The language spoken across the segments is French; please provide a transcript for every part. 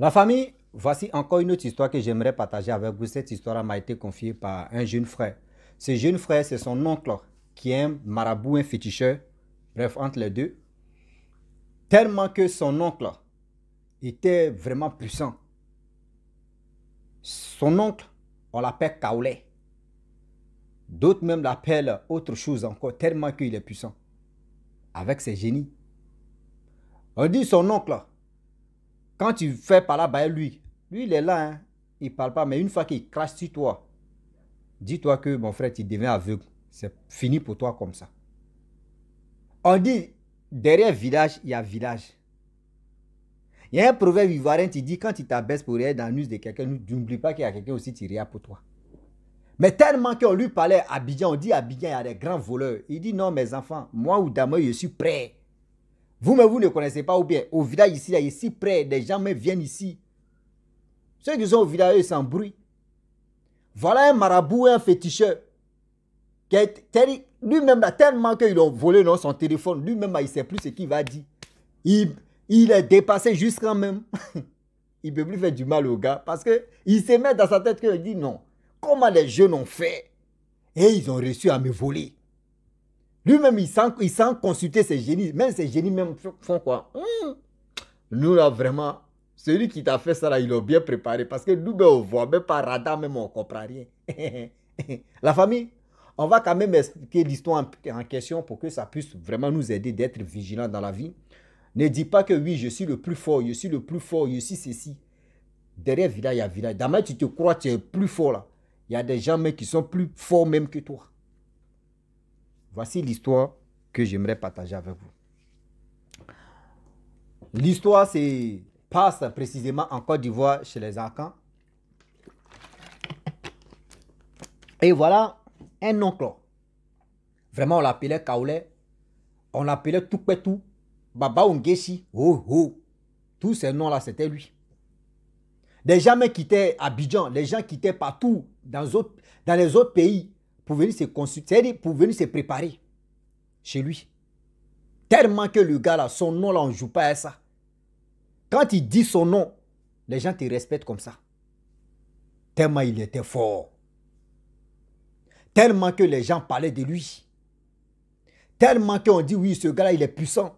La famille, voici encore une autre histoire que j'aimerais partager avec vous. Cette histoire m'a été confiée par un jeune frère. Ce jeune frère, c'est son oncle qui est un marabout, un féticheur, bref, entre les deux. Tellement que son oncle était vraiment puissant. Son oncle, on l'appelle Kaolé. D'autres même l'appellent autre chose encore, tellement qu'il est puissant. Avec ses génies. On dit son oncle, quand tu fais par là, bah, lui, lui, il est là, hein. il ne parle pas, mais une fois qu'il crache sur toi, dis-toi que mon frère, tu deviens aveugle. C'est fini pour toi comme ça. On dit, derrière village, il y a village. Il y a un proverbe ivoirien qui dit, quand il t'abaisse pour rire dans l'us de quelqu'un, n'oublie pas qu'il y a quelqu'un aussi qui ria pour toi. Mais tellement qu'on lui parlait à Abidjan, on dit Abidjan, il y a des grands voleurs. Il dit, non, mes enfants, moi ou Damoy, je suis prêt. Vous-même, vous ne connaissez pas ou bien au village ici, là, ici près, des gens mais viennent ici. Ceux qui sont au village, ils bruit Voilà un marabout, un féticheur, lui-même tellement qu'ils ont volé dans son téléphone, lui-même il ne sait plus ce qu'il va dire. Il, il est dépassé jusqu'en même. il ne peut plus faire du mal au gars parce qu'il se met dans sa tête qu'il dit non. Comment les jeunes ont fait Et ils ont réussi à me voler. Lui-même, il sent, sent consulter ses génies. Même ses génies même font quoi hmm. Nous, là, vraiment, celui qui t'a fait ça, là, il l'a bien préparé. Parce que nous, ben, on voit même ben, pas radar, même on comprend rien. la famille, on va quand même expliquer l'histoire en, question pour que ça puisse vraiment nous aider d'être vigilants dans la vie. Ne dis pas que oui, je suis le plus fort, je suis le plus fort, je suis ceci. Derrière village, il y a village. Demain, tu te crois, tu es plus fort là. Il y a des gens qui sont plus forts même que toi. Voici l'histoire que j'aimerais partager avec vous. L'histoire se passe précisément en Côte d'Ivoire chez les arcans. Et voilà un oncle. Vraiment, on l'appelait Kaolé. On l'appelait tout Baba Ongeshi. Oh, oh. Tous ces noms-là, c'était lui. Des gens quittaient Abidjan. Les gens quittaient partout dans les autres pays pour venir se consulter, pour venir se préparer chez lui. Tellement que le gars là, son nom là, on ne joue pas à ça. Quand il dit son nom, les gens te respectent comme ça. Tellement il était fort. Tellement que les gens parlaient de lui. Tellement qu'on dit, oui, ce gars-là, il est puissant.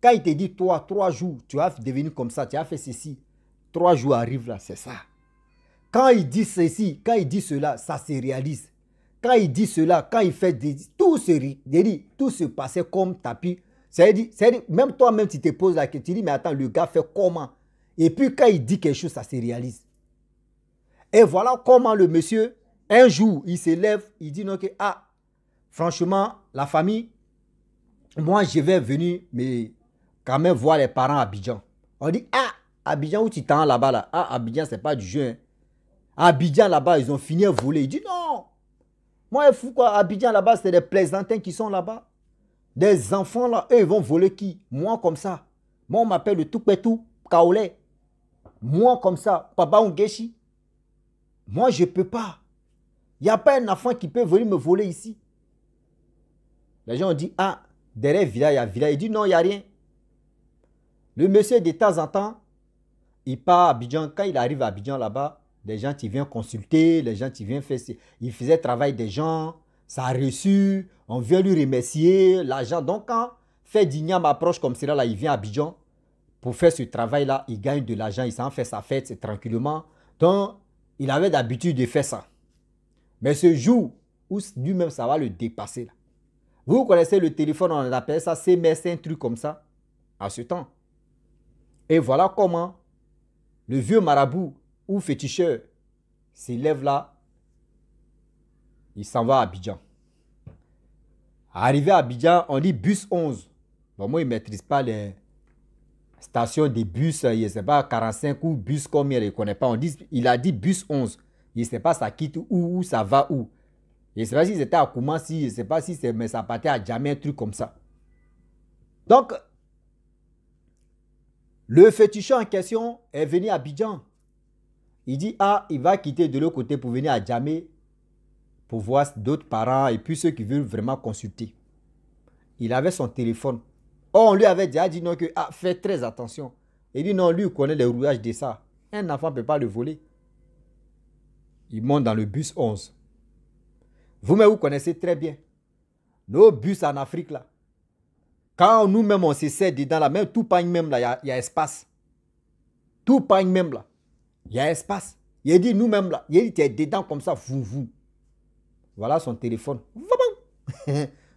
Quand il te dit, toi, trois jours, tu as devenu comme ça, tu as fait ceci. Trois jours arrivent là, c'est ça. Quand il dit ceci, quand il dit cela, ça se réalise. Quand il dit cela, quand il fait des, tout se dit, tout se passait comme tapis. cest dit dire même toi-même, tu te poses la question, tu dis, mais attends, le gars fait comment Et puis quand il dit quelque chose, ça se réalise. Et voilà comment le monsieur, un jour, il se lève, il dit, non, que, ah, franchement, la famille, moi, je vais venir, mais quand même voir les parents à Abidjan. On dit, ah, Abidjan, où tu t'en là-bas, là Ah, Abidjan, c'est pas du jeu. Hein. Abidjan, là-bas, ils ont fini à voler. Il dit, non, moi, fou quoi, Abidjan là-bas, c'est des plaisantins qui sont là-bas. Des enfants là, eux, ils vont voler qui Moi comme ça. Moi, on m'appelle le toupetou, Kaolé. Moi comme ça, Papa Ongeshi. Moi, je ne peux pas. Il n'y a pas un enfant qui peut venir me voler ici. Les gens ont dit, ah, derrière Villa, il y a Villa. Il dit, non, il n'y a rien. Le monsieur, de temps en temps, il part à Abidjan. Quand il arrive à Abidjan là-bas, les gens qui viennent consulter, les gens qui viennent faire. Il faisait travail des gens, ça a reçu, on vient lui remercier, l'argent. Donc, quand hein, Ferdinand m'approche comme cela, il vient à Bijon pour faire ce travail-là, il gagne de l'argent, il s'en fait sa fête tranquillement. Donc, il avait d'habitude de faire ça. Mais ce jour où lui-même, ça va le dépasser. Vous connaissez le téléphone, on appelle ça c'est un truc comme ça, à ce temps. Et voilà comment le vieux marabout ou féticheur s'élève là, il s'en va à Abidjan. Arrivé à Abidjan, on dit bus 11. Bon, moi, il ne maîtrise pas les stations des bus, Il euh, ne sait pas, 45 ou bus combien, il ne connaît pas. On dit, il a dit bus 11. Il ne sait pas ça quitte où, où ça va où. Il ne sait pas si c'était à Koumansi, je ne sais pas si c'est, mais ça partait à jamais un truc comme ça. Donc, le féticheur en question est venu à Abidjan il dit, ah, il va quitter de l'autre côté pour venir à Djamé pour voir d'autres parents et puis ceux qui veulent vraiment consulter. Il avait son téléphone. on lui avait déjà dit non que, ah, fais très attention. Il dit non, lui, il connaît les rouages de ça. Un enfant ne peut pas le voler. Il monte dans le bus 11. Vous-même, vous connaissez très bien. Nos bus en Afrique, là. Quand nous-mêmes, on se sert dedans, la même tout pagne même, là, il y, y, a espace. Tout pagne même, là. Il y a espace. Il a dit nous-mêmes là. Il a dit dedans comme ça, vous, vous. Voilà son téléphone.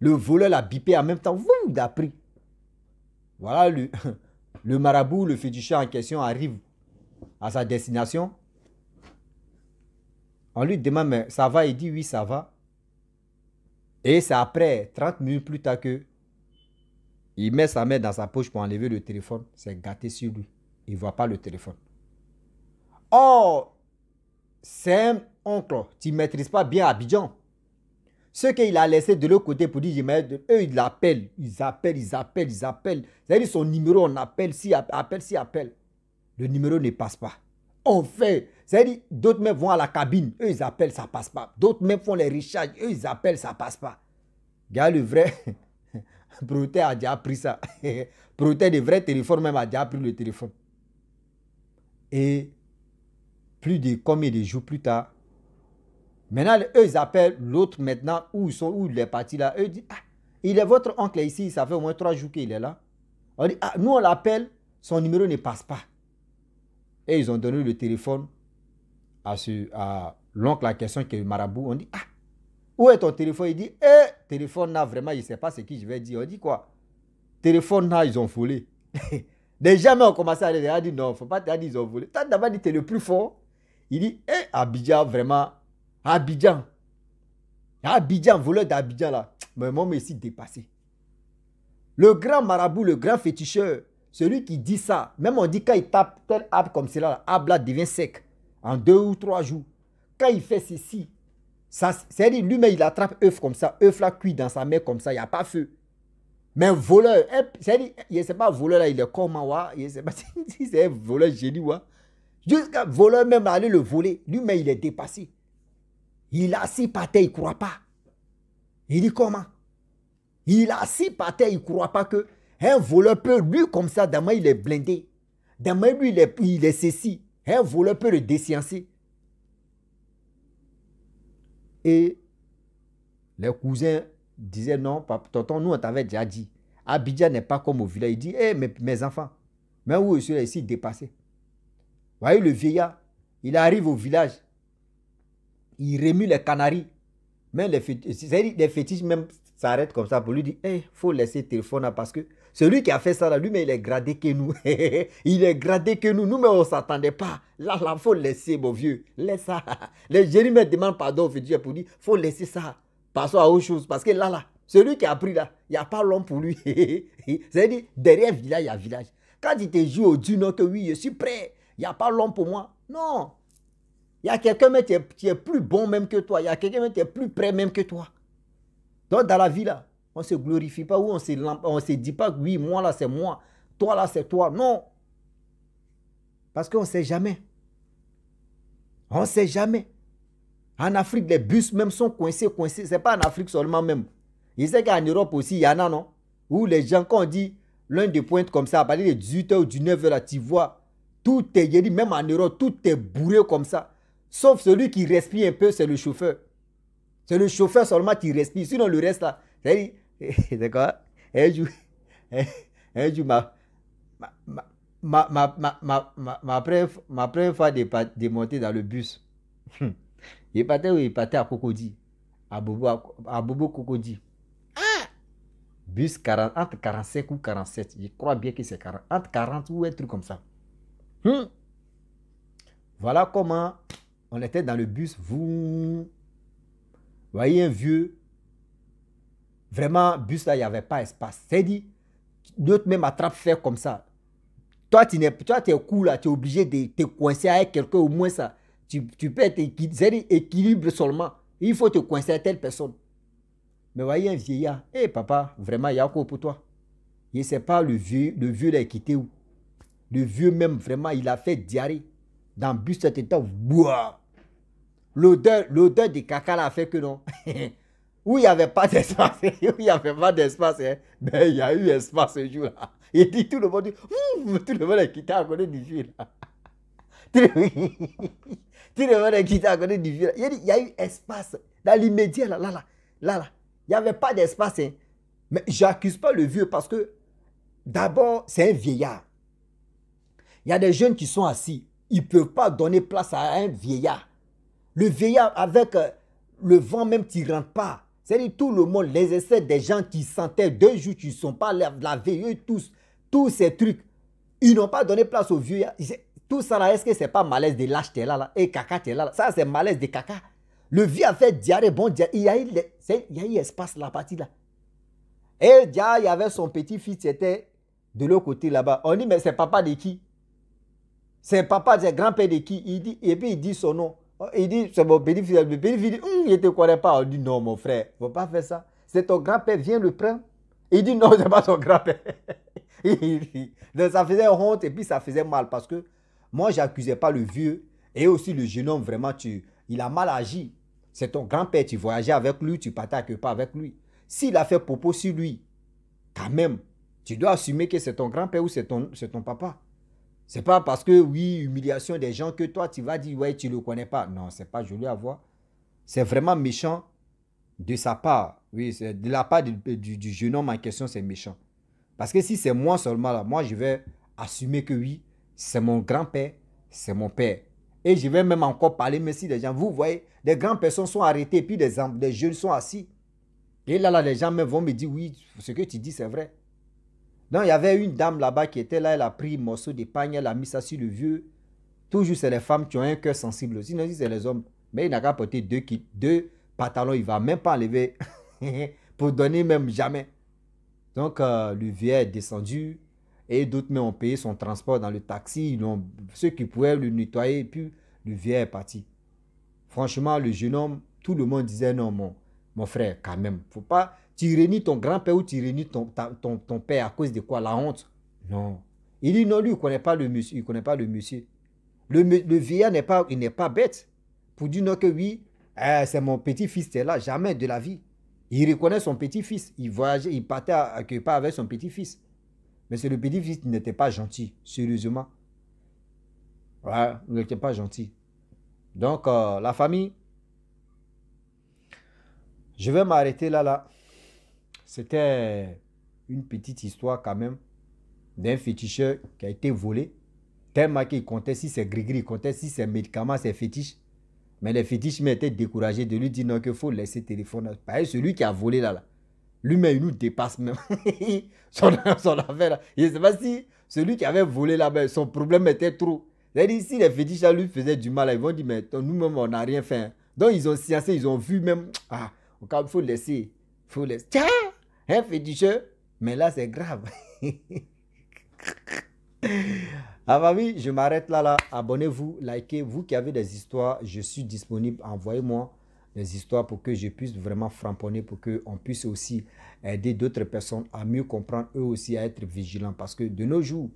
Le voleur l'a bipé en même temps. Vous, il pris. Voilà le, le marabout, le féticheur en question arrive à sa destination. On lui demande, ça va Il dit, oui, ça va. Et c'est après, 30 minutes plus tard que il met sa main dans sa poche pour enlever le téléphone. C'est gâté sur lui. Il ne voit pas le téléphone. Oh, c'est un oncle Tu ne maîtrises pas bien Abidjan. Ce qu'il a laissé de l'autre côté pour dire, eux, ils l'appellent, ils appellent, ils appellent, ils appellent. C'est-à-dire son numéro, on appelle, si appelle, si appelle. Le numéro ne passe pas. On fait. C'est-à-dire, d'autres mêmes vont à la cabine, eux, ils appellent, ça passe pas. D'autres même font les recharges. eux, ils appellent, ça passe pas. Gars, le vrai, Proté a déjà pris ça. Proté, le vrai téléphone, même a déjà pris le téléphone. Et plus de combien de jours plus tard. Maintenant, eux, ils appellent l'autre maintenant où ils sont, où il est parti là. Eux disent, ah, il est votre oncle ici, ça fait au moins trois jours qu'il est là. On dit, ah, nous on l'appelle, son numéro ne passe pas. Et ils ont donné le téléphone à, ce, à l'oncle la question qui est marabout. On dit, ah, où est ton téléphone Il dit, eh, téléphone là, vraiment, je ne sais pas ce qui je vais dire. On dit quoi Téléphone là, ils ont volé. Déjà, mais on commençait à dire, non, il ne faut pas dire, ils ont volé. T'as d'abord dit, t'es le plus fort. Il dit, hé, Abidjan, vraiment, Abidjan. Abidjan, voleur d'Abidjan, là. Mais moi, suis dépassé. Le grand marabout, le grand féticheur, celui qui dit ça, même on dit quand il tape tel arbre comme cela, l'arbre là devient sec en deux ou trois jours. Quand il fait ceci, c'est-à-dire lui-même, il attrape œuf comme ça, œuf là cuit dans sa main comme ça, il n'y a pas feu. Mais voleur, cest à pas, voleur là, il est comme moi, je ne pas c'est un voleur génie, Jusqu'à voleur même aller le voler. Lui, mais il est dépassé. Il a assis par terre, il ne croit pas. Il dit comment Il a assis par terre, il ne croit pas que un voleur peut, lui, comme ça, demain, il est blindé. Demain, lui, il est, il est ceci. Un voleur peut le déciencer. Et les cousins disaient non, papa, tonton, nous, on t'avait déjà dit. Abidjan n'est pas comme au village. Il dit, hé, eh, mes, enfants, mais où je suis ici dépassé voyez le vieillard, il arrive au village, il remue les canaries, mais les, fétiches même s'arrêtent comme ça pour lui dire, il eh, faut laisser le téléphone là parce que celui qui a fait ça là, lui, mais il est gradé que nous. il est gradé que nous. Nous, mais on ne s'attendait pas. Là, là, faut laisser, mon vieux. Laisse ça. Les génies me demandent pardon au fétiche pour dire, faut laisser ça. Passons à autre chose. Parce que là, là, celui qui a pris là, il n'y a pas l'homme pour lui. C'est-à-dire, derrière village, il y a village. Quand il te joue au non, que oui, je suis prêt. Il n'y a pas l'homme pour moi. Non. Il y a quelqu'un qui, est, plus bon même que toi. Il y a quelqu'un qui est plus près même que toi. Donc dans la vie là, on ne se glorifie pas ou on ne se dit pas, oui, moi là c'est moi, toi là c'est toi. Non. Parce qu'on ne sait jamais. On ne sait jamais. En Afrique, les bus même sont coincés, coincés. Ce n'est pas en Afrique seulement même. Il sait qu'en Europe aussi, il y en a, non Où les gens, quand on dit l'un des pointes comme ça, à partir de 18h ou 19h, là, tu vois, tout est, j'ai dit, même en Europe, tout est bourré comme ça. Sauf celui qui respire un peu, c'est le chauffeur. C'est le chauffeur seulement qui respire. Sinon, le reste là, c'est quoi Un jour, un ma, ma, première, fois de, monter dans le bus, hmm, il partait où il partait à Cocody, à Bobo, à, Cocody. Ah! Bus entre 45 ou 47, je crois bien que c'est 40, entre 40 ou un truc comme ça. Hmm. Voilà comment on était dans le bus. Vous voyez un vieux. Vraiment, bus là, il n'y avait pas espace. C'est dit, d'autres même attrape faire comme ça. Toi, tu es, toi, es cool là, tu es obligé de te coincer avec quelqu'un au moins ça. Tu, peux être équilibre seulement. Il faut te coincer Avec telle personne. Mais voyez un vieillard. Hé eh, papa, vraiment, il y a quoi pour toi? Il ne sait pas le vieux, le vieux l'a quitté où? Le vieux même, vraiment, il a fait diarrhée. Dans le bus, cet état, boah. L'odeur, l'odeur du caca là a fait que non. où il n'y avait pas d'espace, hein? où il n'y avait pas d'espace, hein? ben, il y a eu espace ce jour-là. Il dit tout le monde, dit, tout le monde a quitté à côté du vieux tout le monde a quitté à côté du vieux Il il y a eu espace dans l'immédiat là, là, là, là, là. Il n'y avait pas d'espace. Hein? Mais j'accuse pas le vieux parce que d'abord, c'est un vieillard. Il y a des jeunes qui sont assis. Ils ne peuvent pas donner place à un vieillard. Le vieillard, avec euh, le vent même, qui ne rentre pas. C'est-à-dire tout le monde, les essais des gens qui sentaient deux jours ils ne sont pas la eux tous, tous ces trucs, ils n'ont pas donné place au vieux. Tout ça est-ce que c'est pas malaise de lâcher là, là et caca là, Ça, c'est malaise de caca. Le vieux a fait diarrhée, bon Il y a eu, espace la partie là. Et il y avait son petit-fils qui était de l'autre côté là-bas. On dit, mais c'est papa de qui c'est papa, c'est grand-père de qui il dit, Et puis il dit son nom. Il dit, c'est mon petit il dit, hum, ne te connaît pas. Il dit, non, mon frère, il ne faut pas faire ça. C'est ton grand-père, viens le prendre. Il dit, non, ce n'est pas ton grand-père. ça faisait honte et puis ça faisait mal parce que moi, je n'accusais pas le vieux et aussi le jeune homme, vraiment, tu, il a mal agi. C'est ton grand-père, tu voyageais avec lui, tu partais quelque part avec lui. S'il a fait propos sur lui, quand même, tu dois assumer que c'est ton grand-père ou c'est ton, ton papa. C'est pas parce que, oui, humiliation des gens que toi, tu vas dire, ouais, tu ne le connais pas. Non, c'est pas joli à voir. C'est vraiment méchant de sa part. Oui, de la part du, jeune homme en question, c'est méchant. Parce que si c'est moi seulement, là, moi, je vais assumer que oui, c'est mon grand-père, c'est mon père. Et je vais même encore parler, mais si des gens, vous voyez, des grandes personnes sont arrêtées, puis des, des jeunes sont assis. Et là, là, les gens vont me dire, oui, ce que tu dis, c'est vrai il y avait une dame là-bas qui était là, elle a pris un morceau de pagne, elle a mis ça sur le vieux. Toujours, c'est les femmes qui ont un cœur sensible aussi. non, c'est les hommes. Mais il n'a qu'à porter deux, deux pantalons, il ne va même pas enlever pour donner même jamais. Donc, euh, le vieux est descendu et d'autres mais ont payé son transport dans le taxi. Ils ceux qui pouvaient le nettoyer, et puis le vieux est parti. Franchement, le jeune homme, tout le monde disait non, mon, mon frère, quand même, faut pas. Tu réunis ton grand-père ou tu réunis ton, père à cause de quoi La honte Non. Il dit non, lui, il ne connaît pas le monsieur. Il connaît pas le monsieur. Le, le vieillard n'est pas, il n'est pas bête. Pour dire non que oui, eh, c'est mon petit-fils, c'est là, jamais de la vie. Il reconnaît son petit-fils. Il voyageait, il partait à, quelque avec son petit-fils. Mais c'est le petit-fils qui n'était pas gentil, sérieusement. Ouais, il n'était pas gentil. Donc, euh, la famille, je vais m'arrêter là, là. C'était une petite histoire quand même d'un féticheur qui a été volé. Tellement qu'il comptait si c'est gris il comptait si c'est médicaments, c'est fétiche. Mais les fétiches m'étaient découragés de lui dire non, qu'il faut laisser téléphone. Pareil, celui qui a volé là, là lui-même, il nous dépasse même. son, affaire là. Je ne sait pas si celui qui avait volé là son problème était trop. C'est-à-dire, si les fétiches lui faisaient du mal, ils vont dire, mais nous-mêmes, on n'a rien fait. Hein. Donc, ils ont sciencé, ils ont vu même. Ah, il faut laisser. faut laisser. Tiens! du jeu, mais là c'est grave. Ah bah oui, je m'arrête là, là. Abonnez-vous, likez. Vous qui avez des histoires, je suis disponible. Envoyez-moi des histoires pour que je puisse vraiment framponner, pour qu'on puisse aussi aider d'autres personnes à mieux comprendre, eux aussi à être vigilants. Parce que de nos jours,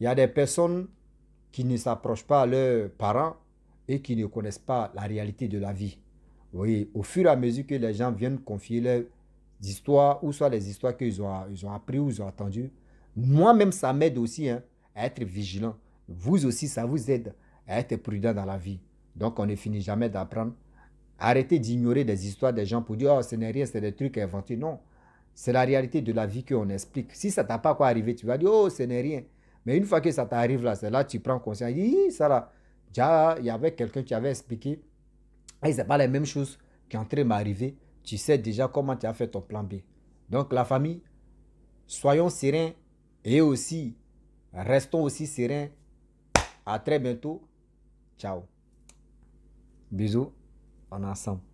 il y a des personnes qui ne s'approchent pas à leurs parents et qui ne connaissent pas la réalité de la vie. Oui, au fur et à mesure que les gens viennent confier leur histoires, ou soit les histoires qu'ils ont, ils ont appris ou ils ont attendues. Moi-même, ça m'aide aussi hein, à être vigilant. Vous aussi, ça vous aide à être prudent dans la vie. Donc, on ne finit jamais d'apprendre. Arrêtez d'ignorer des histoires des gens pour dire, oh, ce n'est rien, c'est des trucs inventés. Non, c'est la réalité de la vie qu'on explique. Si ça t'a pas quoi arriver tu vas dire, oh, ce n'est rien. Mais une fois que ça t'arrive là, c'est là tu prends conscience. ça il y avait quelqu'un qui avait expliqué, et ce pas les mêmes choses qui est en train de m'arriver tu sais déjà comment tu as fait ton plan B. Donc la famille, soyons sereins et aussi, restons aussi sereins. À très bientôt. Ciao. Bisous. On ensemble.